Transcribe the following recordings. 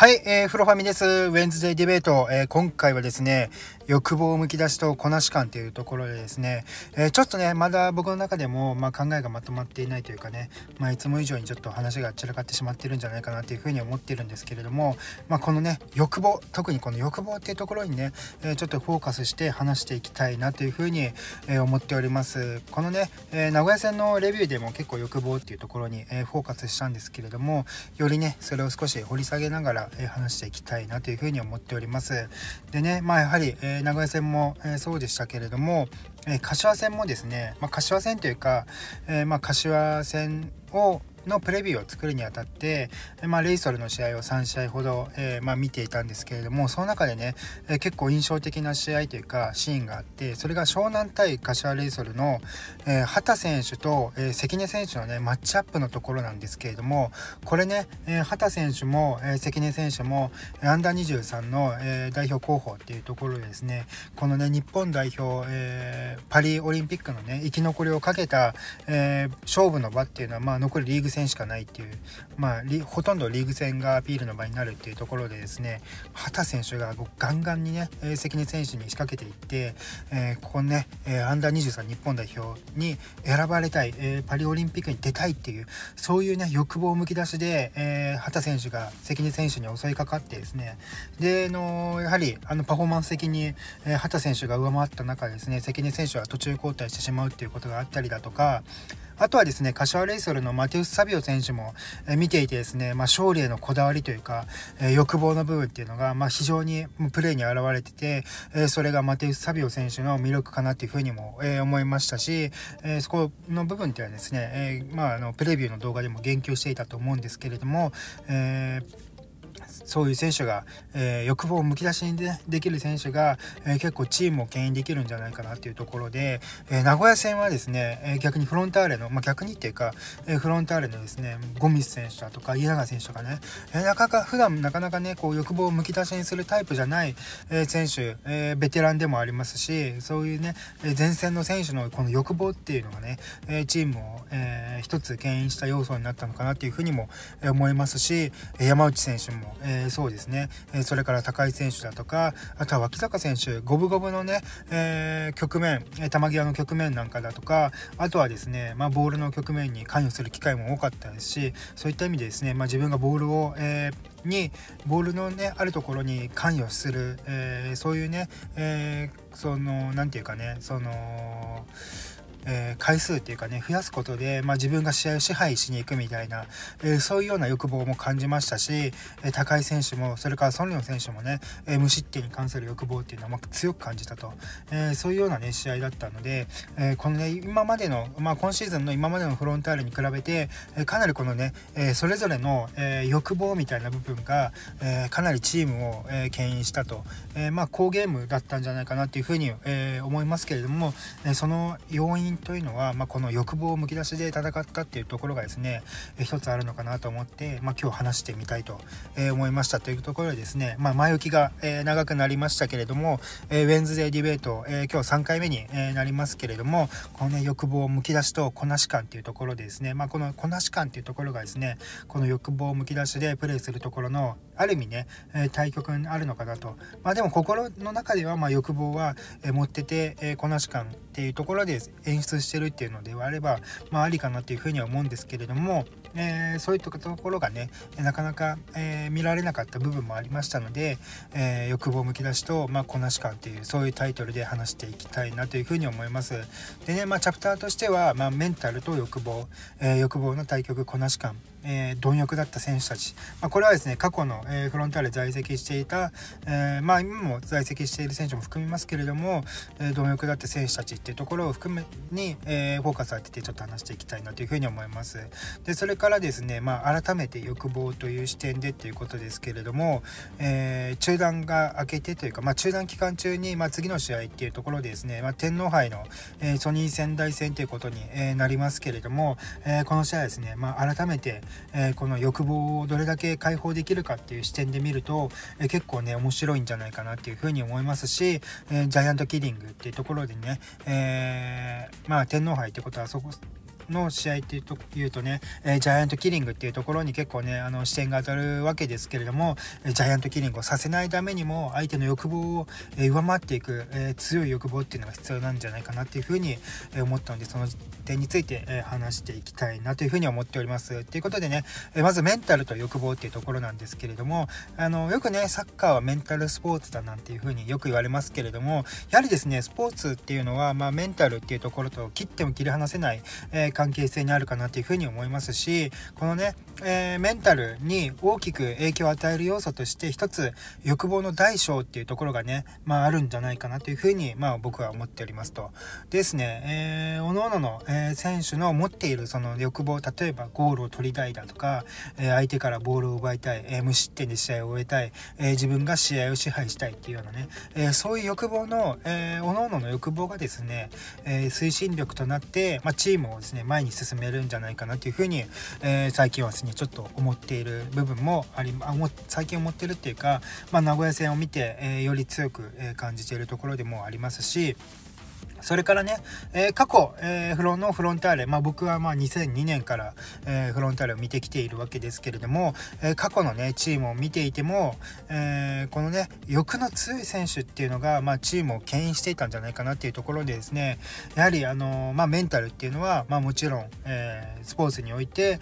はい、えー、フロファミです。ウェンズデイディベート、えー、今回はですね、欲望むき出しとこなし感っていうところでですね、えー、ちょっとね、まだ僕の中でも、まあ、考えがまとまっていないというかね、まあ、いつも以上にちょっと話が散らかってしまってるんじゃないかなというふうに思ってるんですけれども、まあ、このね、欲望、特にこの欲望っていうところにね、えー、ちょっとフォーカスして話していきたいなというふうに、え思っております。このね、え名古屋線のレビューでも結構欲望っていうところに、えフォーカスしたんですけれども、よりね、それを少し掘り下げながら、え話していきたいなというふうに思っております。でね、まあ、やはり、えー名古屋線も、えそうでしたけれども、え柏線もですね、まあ、柏線というか、えまあ、柏線を、のプレビューを作るにあたって、まあ、レイソルの試合を3試合ほど、えー、まあ、見ていたんですけれどもその中でね、えー、結構印象的な試合というかシーンがあってそれが湘南対柏レイソルの、えー、畑選手と、え関根選手のねマッチアップのところなんですけれどもこれね、え畑選手も、え関根選手もアンダー23の、え代表候補っていうところでですねこのね日本代表、えパリオリンピックのね生き残りをかけた、え勝負の場っていうのは、まあ、残りリーグ戦しかないっていう、まあ、ほとんどリーグ戦がアピールの場になるっていうところでですね畑選手がガンガンにね関根選手に仕掛けていって、えー、ここね、えー、アンダー23日本代表に選ばれたい、えー、パリオリンピックに出たいっていうそういうね欲望むき出しで、えー、畑選手が関根選手に襲いかかってですねでのやはりあのパフォーマンス的に、えー、畑選手が上回った中ですね関根選手は途中交代してしまうっていうことがあったりだとかあとはですね、柏レイソルのマテウス・サビオ選手も見ていてですね、まあ、勝利へのこだわりというか、え欲望の部分っていうのが、まあ、非常にプレーに現れてて、えそれがマテウス・サビオ選手の魅力かなっていうふうにも、え思いましたし、えそこの部分ってはですね、えまあ、あのプレビューの動画でも言及していたと思うんですけれども、えーそういう選手が、えー、欲望をむき出しにでできる選手が、えー、結構チームを牽引できるんじゃないかなというところで、えー、名古屋戦はですね、え逆にフロンターレの、まあ、逆にっていうか、えフロンターレのですねゴミス選手だとか家ナ選手とかね、えなかなか普段なかなかねこう欲望をむき出しにするタイプじゃない、え選手、えベテランでもありますしそういうね、え前線の選手のこの欲望っていうのがね、えチームを、えー、一つ牽引した要素になったのかなというふうにも思いますし山内選手もえー、そうですね、えそれから高井選手だとかあとは脇坂選手五分五分のね、えー、局面球際の局面なんかだとかあとはですね、まあ、ボールの局面に関与する機会も多かったですしそういった意味でですね、まあ、自分がボールを、えーにボールのねあるところに関与する、えー、そういうね、えー、その何て言うかねそのえー、回数っていうかね増やすことで、まあ、自分が試合を支配しに行くみたいな、えー、そういうような欲望も感じましたし、え高井選手もそれからソン・リョン選手もね、え無失点に関する欲望っていうのはま強く感じたと、えそういうような、ね、試合だったので、えこのね今までの、まあ、今シーズンの今までのフロンターレに比べて、えかなりこのね、えそれぞれの、え欲望みたいな部分が、えかなりチームを、えー、牽引したと、えまあ好ゲームだったんじゃないかなっていうふうに、え思いますけれども、えその要因因というのは、まあ、この欲望をむき出しで戦ったっていうところがですね、え一つあるのかなと思って、まあ、今日話してみたいと、え思いましたというところでですね、まあ、前置きが、え長くなりましたけれども、えウェンズデーディベート、え今日3回目に、えなりますけれどもこの、ね、欲望むき出しとこなし感っていうところでですね、まあ、このこなし感っていうところがですねこの欲望むき出しでプレイするところのある意味ね、え対局にあるのかなと。まあでも心の中ではま欲望は、え持ってて、えこなし感っていうところで演出してるっていうのではあれば、まあありかなっていうふうには思うんですけれども、えー、そういったところがね、なかなか、えー、見られなかった部分もありましたので、えー、欲望むき出しと、まあ、こなし感っていう、そういうタイトルで話していきたいなというふうに思います。でね、まあ、チャプターとしては、まあ、メンタルと欲望、え欲望の対局、こなし感、えー、貪欲だった選手たち、まあ、これはですね過去の、えー、フロンターレ在籍していた、えー、まあ、今も在籍している選手も含みますけれども、え貪欲だった選手たちっていうところを含めに、えフォーカス当ててちょっと話していきたいなというふうに思います。でそれからですね、まあ、改めて欲望という視点でっていうことですけれども、え中断が明けてというか、まあ、中断期間中に、ま次の試合っていうところでですね、ま天皇杯の、えソニー仙台戦ということに、えなりますけれども、えこの試合ですね、ま改めて、えー、この欲望をどれだけ解放できるかっていう視点で見ると、えー、結構ね面白いんじゃないかなっていうふうに思いますし、えー、ジャイアントキリングっていうところでね、えまあ天皇杯ってことはそこの試合っていうと言うとね、えー、ジャイアントキリングっていうところに結構ねあの視点が当たるわけですけれども、えジャイアントキリングをさせないためにも相手の欲望を、え上回っていく、え強い欲望っていうのが必要なんじゃないかなっていうふうに、え思ったのでその点について、え話していきたいなというふうに思っております。ということでね、えまずメンタルと欲望っていうところなんですけれどもあのよくねサッカーはメンタルスポーツだなんていうふうによく言われますけれどもやはりですねスポーツっていうのは、まあ、メンタルっていうところと切っても切り離せない、えー関係性にあるかなというふうに思いますしこのね、えー、メンタルに大きく影響を与える要素として一つ欲望の大小っていうところがね、まあ、あるんじゃないかなというふうに、まあ、僕は思っておりますと。ですね、えー、おのおのの、えー、選手の持っているその欲望例えばゴールを取りたいだとか、えー、相手からボールを奪いたい、えー、無失点で試合を終えたい、えー、自分が試合を支配したいっていうようなね、えー、そういう欲望の、えー、おのおのの欲望がですね、えー、推進力となって、まあ、チームをですね前に進めるんじゃないかなというふうに、えー、最近はですねちょっと思っている部分もありあ最近思ってるっていうか、まあ、名古屋戦を見て、えー、より強く感じているところでもありますしそれからね、えー、過去、えー、フロンのフロンターレ、まあ、僕はまあ2002年から、えー、フロンターレを見てきているわけですけれども、え過去のねチームを見ていても、えこのね欲の強い選手っていうのが、まあ、チームを牽引していたんじゃないかなっていうところでですねやはり、あのまあ、メンタルっていうのは、まあ、もちろん、えスポーツにおいて、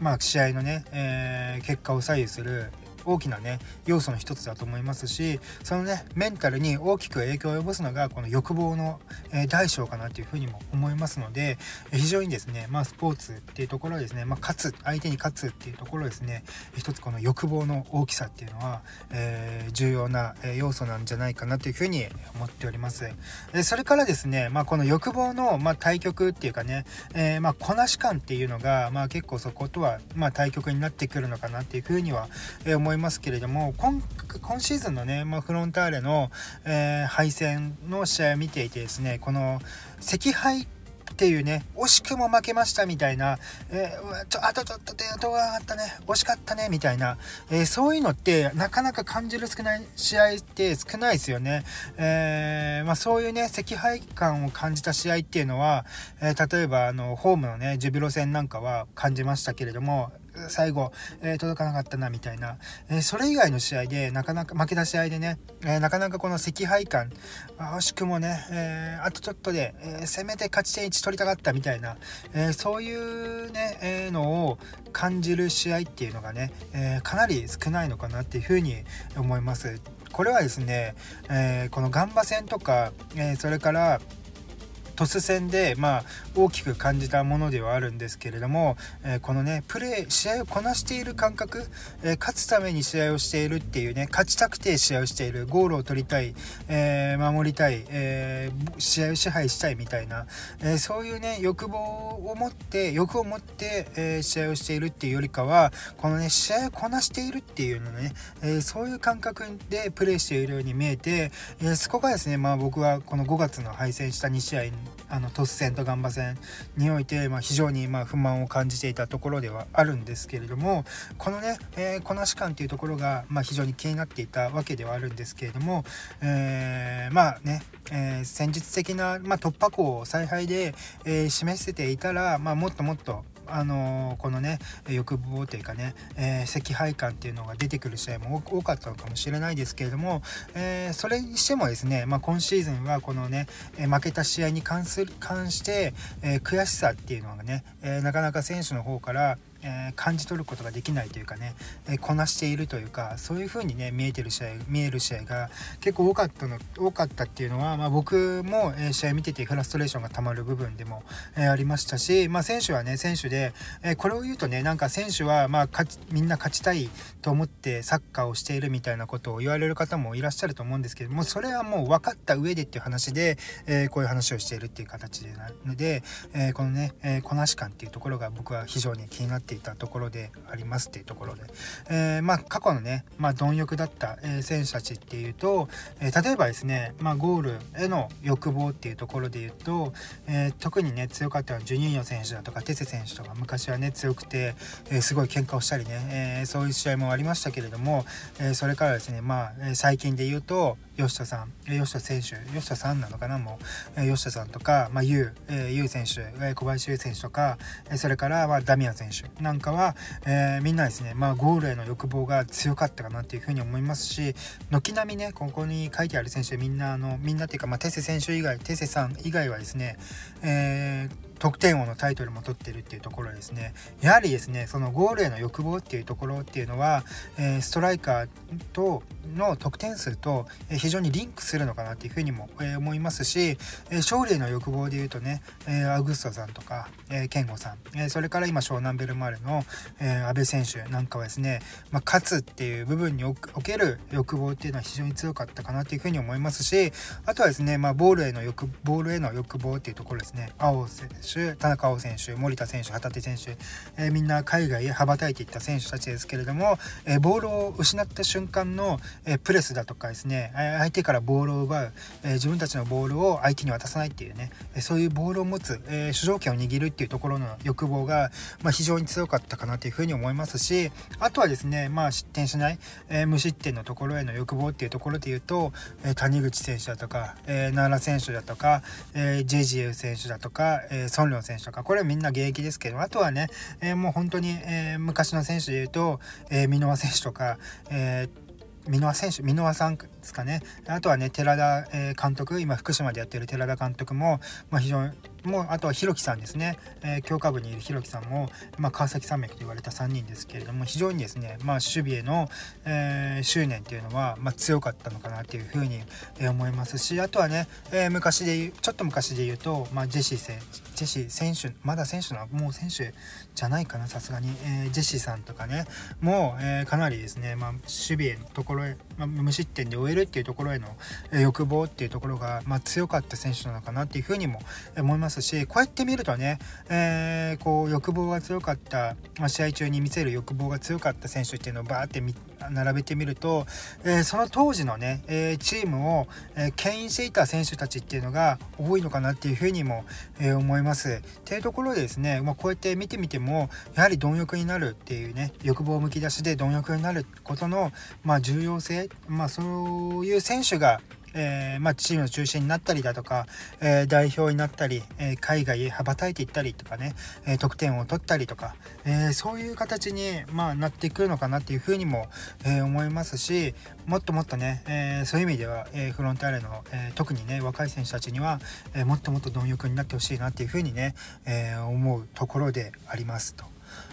まあ、試合のね、え結果を左右する大きなね要素の一つだと思いますしそのねメンタルに大きく影響を及ぼすのがこの欲望の、え大小かなというふうにも思いますので非常にですねまあスポーツっていうところはですね、まあ、勝つ相手に勝つっていうところですね一つこの欲望の大きさっていうのは、え重要な要素なんじゃないかなというふうに思っております。それからですね、まあ、この欲望の、まあ、対局っていうかね、えまあこなし感っていうのが、まあ、結構そことは、まあ、対局になってくるのかなっていうふうには、思います。いますけれども今今シーズンのね、まあ、フロンターレの、えー、敗戦の試合を見ていてですねこの惜敗っていうね惜しくも負けましたみたいな、えー、ちょあとちょっと手が上がったね惜しかったねみたいな、えー、そういうのってなかなか感じる少ない試合って少ないですよね、えー、まあ、そういうね惜敗感を感じた試合っていうのは、え例えばあのホームのねジュビロ戦なんかは感じましたけれども最後、えー、届かなかったなみたいな、えー、それ以外の試合でなかなか負けた試合でね、えー、なかなかこの惜敗感惜しくもね、えあとちょっとで、えせめて勝ち点1取りたかったみたいな、えそういうね、えのを感じる試合っていうのがね、えかなり少ないのかなっていうふうに思います。これはですね、えこのガンバ戦とか、えそれからトス戦で、まあ、大きく感じたものではあるんですけれども、えー、このねプレー試合をこなしている感覚、えー、勝つために試合をしているっていうね勝ちたくて試合をしているゴールを取りたい、えー、守りたい、え試合を支配したいみたいな、えそういうね欲望を持って欲を持って、え試合をしているっていうよりかはこのね試合をこなしているっていうのね、えそういう感覚でプレーしているように見えて、えそこがですねまあ僕はこの5月の敗戦した2試合あの突戦とガンバ戦において、まあ、非常にま不満を感じていたところではあるんですけれどもこのね、えー、こなし感というところが、ま非常に気になっていたわけではあるんですけれども、えー、まあね、えー、戦術的な、ま突破口を采配で、え示せていたら、まもっともっと、あのこのね欲望というかね、えー、赤感っていうのが出てくる試合も多かったのかもしれないですけれども、えー、それにしてもですね、まあ、今シーズンはこのね負けた試合に関する関して、えー、悔しさっていうのがね、えなかなか選手の方からえー、感じ取ることができないというかね、えー、こなしているというかそういう風にね見えてる試合見える試合が結構多かったの多かったっていうのは、まあ、僕も、えー、試合見ててフラストレーションがたまる部分でも、えありましたし、まあ、選手はね選手で、えこれを言うとねなんか選手は、まあ、勝ちみんな勝ちたいと思ってサッカーをしているみたいなことを言われる方もいらっしゃると思うんですけどもそれはもう分かった上でっていう話で、えこういう話をしているっていう形でなので、えこのね、えこなし感っていうところが僕は非常に気になってていたところでありますっていうところで、えー、まあ、過去のね、まあ、貪欲だった、え選手たちっていうと、え例えばですね、まあ、ゴールへの欲望っていうところで言うと、え特にね強かったのはジュニーニョ選手だとかテセ選手とか昔はね強くて、えすごい喧嘩をしたりね、えそういう試合もありましたけれども、えそれからですねまあ最近で言うと、吉田さん、吉田選手、吉田さんなのかな、もう、吉田さんとか、まあ、ゆう、えー、ゆう選手、小林優選手とか、えそれから、まあ、ダミアン選手なんかは、えー、みんなですね、まあ、ゴールへの欲望が強かったかなっていうふうに思いますし、軒並みね、ここに書いてある選手、みんな、あの、みんなっていうか、まあ、テセ選手以外、テセさん以外はですね、えー、得点王のタイトルも取ってるっていうところですねやはりですねそのゴールへの欲望っていうところっていうのは、えー、ストライカーとの得点数と、え非常にリンクするのかなっていうふうにも、え思いますし、え勝利への欲望でいうとね、えアグストさんとか、えー、健吾さん、えそれから今湘南ベルマーレの、え阿部選手なんかはですね、まあ、勝つっていう部分における欲望っていうのは非常に強かったかなっていうふうに思いますしあとはですね、まあ、ボールへの欲ボールへの欲望っていうところですね青選手、田中碧選手、森田選手、旗手選手、えー、みんな海外へ羽ばたいていった選手たちですけれども、えー、ボールを失った瞬間の、えー、プレスだとかですね、相手からボールを奪う、え自分たちのボールを相手に渡さないっていうね、そういうボールを持つ、え主導権を握るっていうところの欲望が、まあ、非常に強かったかなというふうに思いますし、あとはですね、まあ、失点しない、え無失点のところへの欲望っていうところで言うと、え谷口選手だとか、えー、奈良選手だとか、えー、ジエウ選手だとか、えー、ソン選手とか、これみんな現役ですけど、あとはね、えー、もう本当に、えー、昔の選手で言うと、えー、箕輪選手とか、えー箕輪選手箕輪さんですかねあとはね寺田、え監督今福島でやってる寺田監督も、まあ、非常にもあとはひろきさんですね、えー、強化部にいるひろきさんも、まあ、川崎山脈と言われた3人ですけれども非常にですね、まあ、守備への、えー、執念というのは、まあ、強かったのかなというふうに思いますしあとはね、えー、昔でうちょっと昔で言うと、まあ、ジェシー選ジェシー選手まだ選手のもう選手じゃないかなさすがに、えー、ジェシーさんとかねもう、えー、かなりですね、まあ、守備へのところへ、まあ、無失点で終えるっていうところへの欲望っていうところが、まあ、強かった選手なのかなっていうふうにも思いますますしこうやって見るとね、えー、こう欲望が強かった、まあ、試合中に見せる欲望が強かった選手っていうのをバーって並べてみると、えー、その当時のね、えー、チームを、えー、牽引していた選手たちっていうのが多いのかなっていうふうにも、え思います。とていうところでですね、まあ、こうやって見てみてもやはり貪欲になるっていうね欲望むき出しで貪欲になることの、まあ、重要性、まあ、そういう選手がえー、まあ、チームの中心になったりだとか、えー、代表になったり、え海外へ羽ばたいていったりとかね、え得点を取ったりとか、えそういう形に、まあ、なってくるのかなっていうふうにも、え思いますしもっともっとね、えそういう意味では、えフロンターレの、え特にね若い選手たちには、えもっともっと貪欲になってほしいなっていうふうにね、え思うところでありますと。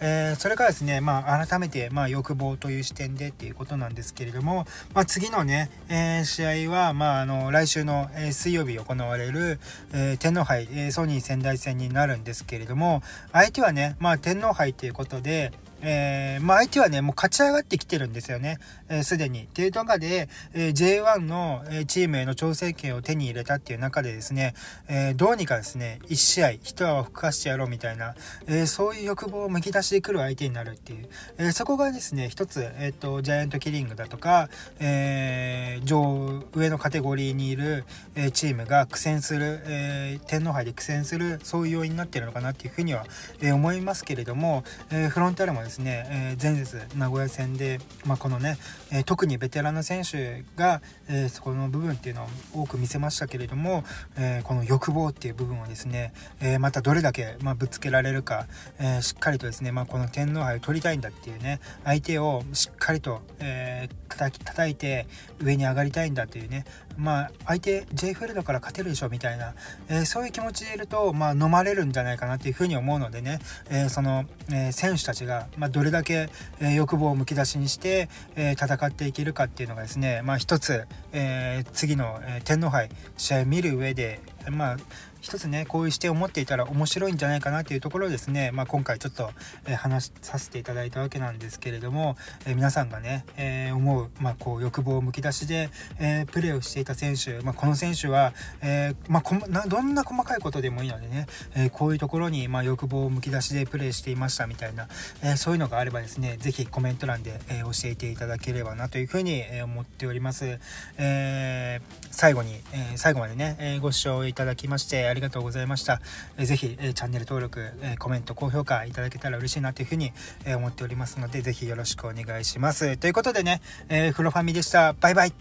えー、それからですね、まあ、改めて、まあ、欲望という視点でっていうことなんですけれども、まあ、次のね、えー、試合は、まあ、あの来週の、えー、水曜日行われる、え天皇杯、えソニー仙台戦になるんですけれども相手はね、まあ、天皇杯ということで、えー、まあ相手はね、もう勝ち上がってきてるんですよね。す、えー、で、に。っていう中で、えー、J1 の、えチームへの調整権を手に入れたっていう中でですね、えー、どうにかですね、1試合、一泡吹かしてやろうみたいな、えそういう欲望をむき出してくる相手になるっていう。えそこがですね、一つ、えっ、と、ジャイアントキリングだとか、え上、上のカテゴリーにいる、えチームが苦戦する、え天皇杯で苦戦する、そういう要因になってるのかなっていうふうには、え思いますけれども、えフロンターレもですね、えー、前日名古屋戦で、まあ、このね、えー、特にベテランの選手が、えー、そこの部分っていうのを多く見せましたけれども、えこの欲望っていう部分をですね、えまたどれだけ、まあ、ぶつけられるか、えしっかりとですね、まあ、この天皇杯を取りたいんだっていうね相手をしっかりと、えー、叩き叩いて上に上がりたいんだっていうねまあ、相手 j ェルドから勝てるでしょみたいな、えー、そういう気持ちでいると、まあ、飲まれるんじゃないかなっていうふうに思うのでね、えー、その、えー、選手たちが、まあ、どれだけ、え欲望をむき出しにして、え戦っていけるかっていうのがですね、まあ、一つ、え次の、え天皇杯試合見る上でまあ、一つねこういう視点を持っていたら面白いんじゃないかなというところをですね、まあ、今回ちょっと、え話させていただいたわけなんですけれども、え皆さんがね、え思う,、まあ、こう欲望をむき出しで、えプレーをしていた選手、まあ、この選手は、えまあ、どんな細かいことでもいいのでね、えこういうところに、ま欲望をむき出しでプレーしていましたみたいな、えそういうのがあればですね是非コメント欄で、え教えていただければなというふうに思っております。え最後に、え最後までね、えご視聴いただきましてありがとうございました。えぜひ、えチャンネル登録、えコメント、高評価いただけたら嬉しいなというふうに、え思っておりますので、ぜひよろしくお願いします。ということでね、えー、フロファミでした。バイバイ。